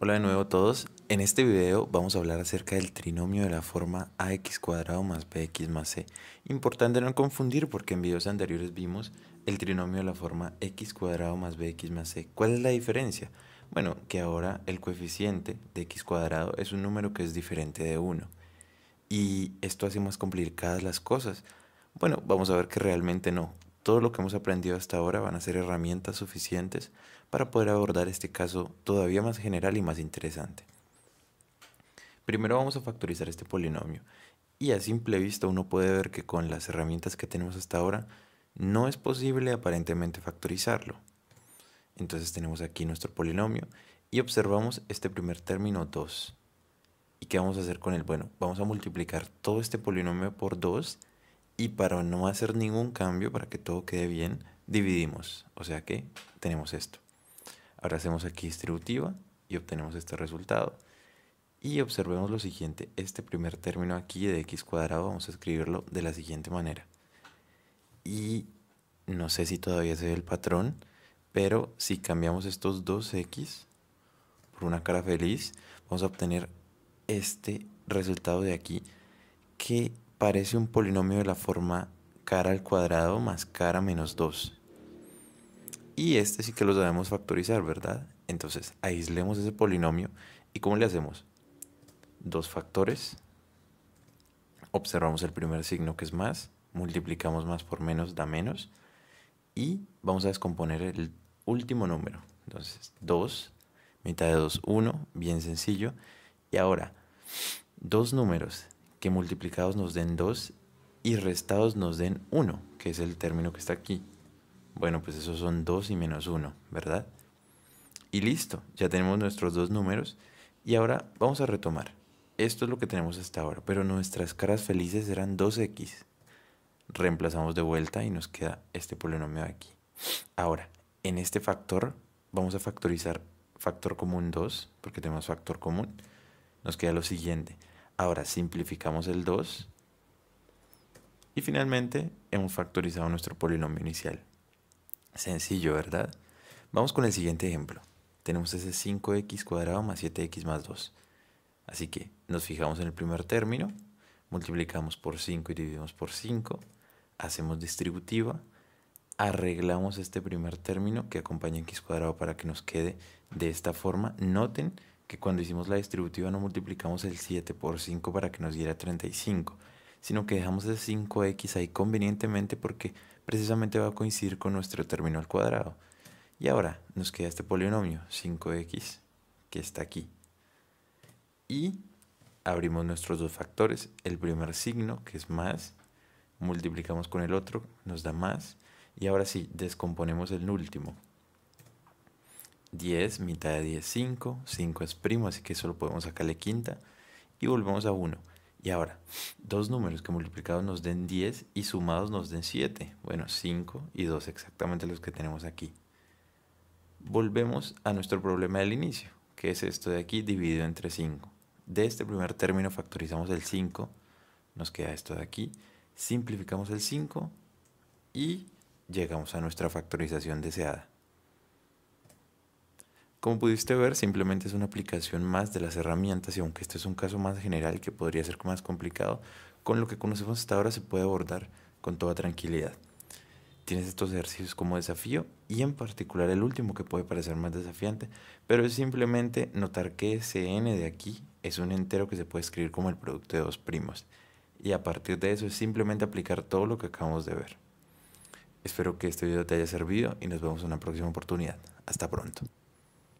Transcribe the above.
Hola de nuevo a todos. En este video vamos a hablar acerca del trinomio de la forma ax cuadrado más bx más c. Importante no confundir porque en videos anteriores vimos el trinomio de la forma x cuadrado más bx más c. ¿Cuál es la diferencia? Bueno, que ahora el coeficiente de x cuadrado es un número que es diferente de 1. Y esto hace más complicadas las cosas. Bueno, vamos a ver que realmente no. Todo lo que hemos aprendido hasta ahora van a ser herramientas suficientes para poder abordar este caso todavía más general y más interesante. Primero vamos a factorizar este polinomio y a simple vista uno puede ver que con las herramientas que tenemos hasta ahora no es posible aparentemente factorizarlo. Entonces tenemos aquí nuestro polinomio y observamos este primer término 2. ¿Y qué vamos a hacer con él? Bueno, vamos a multiplicar todo este polinomio por 2 y para no hacer ningún cambio, para que todo quede bien, dividimos. O sea que tenemos esto. Ahora hacemos aquí distributiva y obtenemos este resultado. Y observemos lo siguiente, este primer término aquí de x cuadrado vamos a escribirlo de la siguiente manera. Y no sé si todavía se ve el patrón, pero si cambiamos estos dos x por una cara feliz, vamos a obtener este resultado de aquí que parece un polinomio de la forma cara al cuadrado más cara menos 2. Y este sí que lo debemos factorizar, ¿verdad? Entonces, aislemos ese polinomio. ¿Y cómo le hacemos? Dos factores. Observamos el primer signo que es más. Multiplicamos más por menos, da menos. Y vamos a descomponer el último número. Entonces, 2, mitad de 2, 1, bien sencillo. Y ahora, dos números que multiplicados nos den 2 y restados nos den 1, que es el término que está aquí. Bueno, pues esos son 2 y menos 1, ¿verdad? Y listo, ya tenemos nuestros dos números y ahora vamos a retomar. Esto es lo que tenemos hasta ahora, pero nuestras caras felices eran 2x. Reemplazamos de vuelta y nos queda este polinomio aquí. Ahora, en este factor vamos a factorizar factor común 2, porque tenemos factor común. Nos queda lo siguiente. Ahora simplificamos el 2. Y finalmente hemos factorizado nuestro polinomio inicial. Sencillo, ¿verdad? Vamos con el siguiente ejemplo. Tenemos ese 5x cuadrado más 7x más 2. Así que nos fijamos en el primer término, multiplicamos por 5 y dividimos por 5, hacemos distributiva, arreglamos este primer término que acompaña x cuadrado para que nos quede de esta forma. Noten que cuando hicimos la distributiva no multiplicamos el 7 por 5 para que nos diera 35, sino que dejamos el 5x ahí convenientemente porque precisamente va a coincidir con nuestro término al cuadrado. Y ahora nos queda este polinomio 5x que está aquí. Y abrimos nuestros dos factores, el primer signo que es más, multiplicamos con el otro, nos da más, y ahora sí, descomponemos el último, 10, mitad de 10, 5, 5 es primo, así que solo podemos sacarle quinta y volvemos a 1. Y ahora, dos números que multiplicados nos den 10 y sumados nos den 7. Bueno, 5 y 2 exactamente los que tenemos aquí. Volvemos a nuestro problema del inicio, que es esto de aquí dividido entre 5. De este primer término factorizamos el 5, nos queda esto de aquí, simplificamos el 5 y llegamos a nuestra factorización deseada. Como pudiste ver, simplemente es una aplicación más de las herramientas y aunque este es un caso más general que podría ser más complicado, con lo que conocemos hasta ahora se puede abordar con toda tranquilidad. Tienes estos ejercicios como desafío y en particular el último que puede parecer más desafiante, pero es simplemente notar que ese n de aquí es un entero que se puede escribir como el producto de dos primos y a partir de eso es simplemente aplicar todo lo que acabamos de ver. Espero que este video te haya servido y nos vemos en una próxima oportunidad. Hasta pronto.